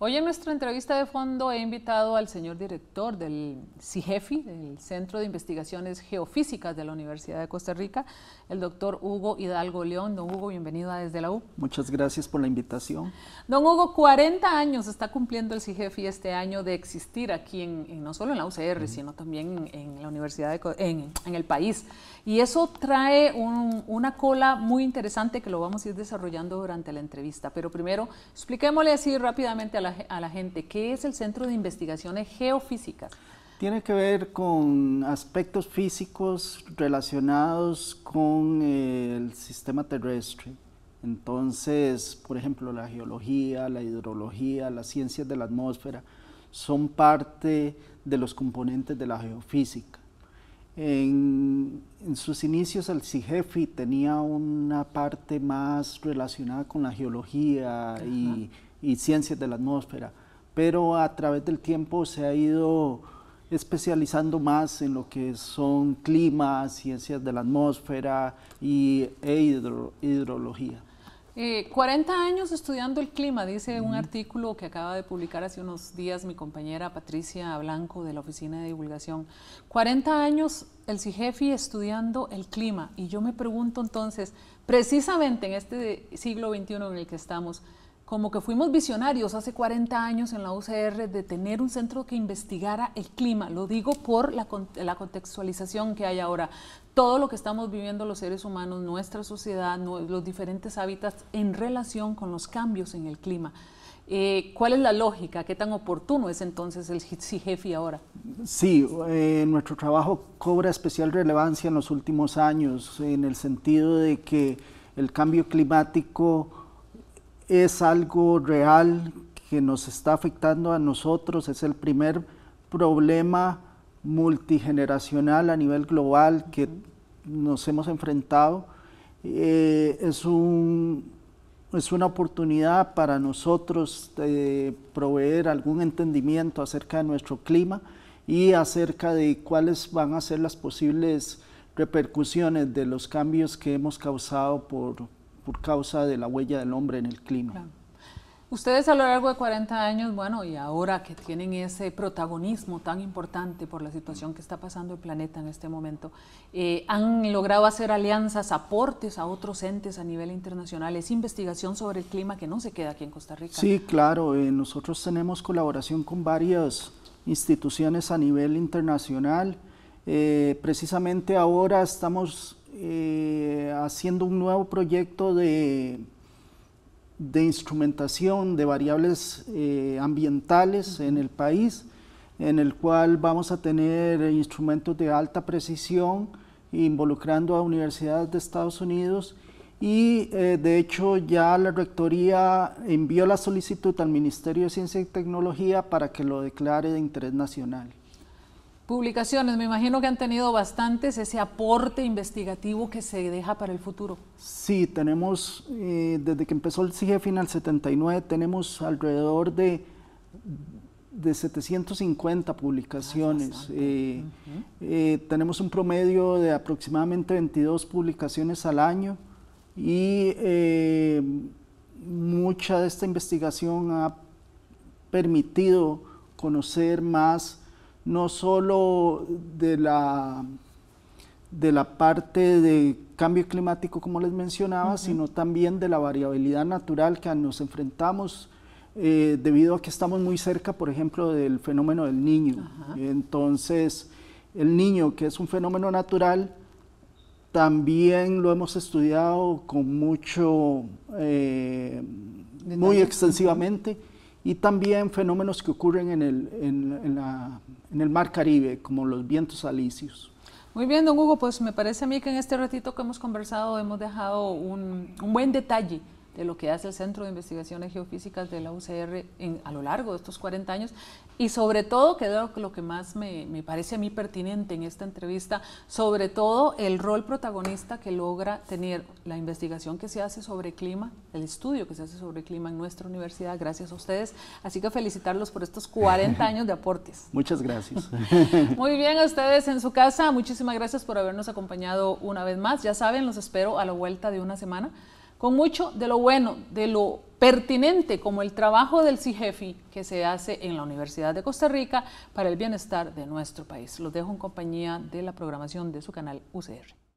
Hoy en nuestra entrevista de fondo he invitado al señor director del CIGEFI, e del Centro de Investigaciones Geofísicas de la Universidad de Costa Rica, el doctor Hugo Hidalgo León. Don Hugo, bienvenido Desde la U. Muchas gracias por la invitación. Don Hugo, 40 años está cumpliendo el CIGEFI e este año de existir aquí, en, no solo en la UCR, sino también en, la Universidad de, en, el país. Y eso trae una cola muy interesante que lo vamos a ir desarrollando durante la entrevista. Pero primero, expliquémosle así rápidamente a la a la gente, ¿qué es el Centro de Investigaciones Geofísicas? Tiene que ver con aspectos físicos relacionados con eh, el sistema terrestre. Entonces, por ejemplo, la geología, la hidrología, las ciencias de la atmósfera son parte de los componentes de la geofísica. En, sus inicios el CIGEFI tenía una parte más relacionada con la geología y y ciencias de la atmósfera, pero a través del tiempo se ha ido especializando más en lo que son clima, ciencias de la atmósfera y, e hidrología. 40 eh, años estudiando el clima, dice un artículo que acaba de publicar hace unos días mi compañera Patricia Blanco de la Oficina de Divulgación. 40 años el CIGEFI estudiando el clima. Y yo me pregunto entonces, precisamente en este siglo XXI en el que estamos, como que fuimos visionarios hace 40 años en la UCR de tener un centro que investigara el clima. Lo digo por la, contextualización que hay ahora. Todo lo que estamos viviendo los seres humanos, nuestra sociedad, los diferentes hábitats en relación con los cambios en el clima. Eh, ¿Cuál es la lógica? ¿Qué tan oportuno es entonces el CIGEFI ahora? Sí, eh, nuestro trabajo cobra especial relevancia en los últimos años, en el sentido de que el cambio climático es algo real que nos está afectando a nosotros, es el primer problema multigeneracional a nivel global que nos hemos enfrentado. Eh, es, un, es una oportunidad para nosotros de proveer algún entendimiento acerca de nuestro clima y acerca de cuáles van a ser las posibles repercusiones de los cambios que hemos causado por, por causa de la huella del hombre en el clima. Ustedes a lo largo de 40 años, bueno, y ahora que tienen ese protagonismo tan importante por la situación que está pasando el planeta en este momento, eh, han logrado hacer alianzas, aportes a otros entes a nivel internacional. Es investigación sobre el clima que no se queda aquí en Costa Rica. Sí, claro, eh, nosotros tenemos colaboración con varias instituciones a nivel internacional. Eh, precisamente ahora estamos eh, haciendo un nuevo proyecto de, instrumentación de variables eh, ambientales en el país, en el cual vamos a tener instrumentos de alta precisión involucrando a universidades de Estados Unidos y eh, de hecho ya la Rectoría envió la solicitud al Ministerio de Ciencia y Tecnología para que lo declare de interés nacional publicaciones. Me imagino que han tenido bastantes ese aporte investigativo que se deja para el futuro. Sí, tenemos, eh, desde que empezó el CIGEFIN al 79, tenemos alrededor de, de 750 publicaciones. Ah, eh, eh, tenemos un promedio de aproximadamente 22 publicaciones al año y mucha de esta investigación ha permitido conocer más no solo de la, parte de cambio climático, como les mencionaba, sino también de la variabilidad natural que nos enfrentamos eh, debido a que estamos muy cerca, por ejemplo, del fenómeno del niño. Entonces, el niño, que es un fenómeno natural, también lo hemos estudiado con mucho, eh, muy extensivamente y también fenómenos que ocurren en el, en, la, el mar Caribe, como los vientos alisios. Muy bien, don Hugo, pues me parece a mí que en este ratito que hemos conversado hemos dejado un, un buen detalle de lo que hace el Centro de Investigaciones Geofísicas de la UCR a lo largo de estos 40 años y sobre todo, que es lo, que más me, me, parece a mí pertinente en esta entrevista, sobre todo el rol protagonista que logra tener la investigación que se hace sobre clima, el estudio que se hace sobre clima en nuestra universidad, gracias a ustedes. Así que felicitarlos por estos 40 años de aportes. Muchas gracias. Muy bien, a ustedes en su casa, muchísimas gracias por habernos acompañado una vez más. Ya saben, los espero a la vuelta de una semana con mucho de lo bueno, de lo pertinente como el trabajo del CIGEFI que se hace en la Universidad de Costa Rica para el bienestar de nuestro país. Los dejo en compañía de la programación de su canal UCR.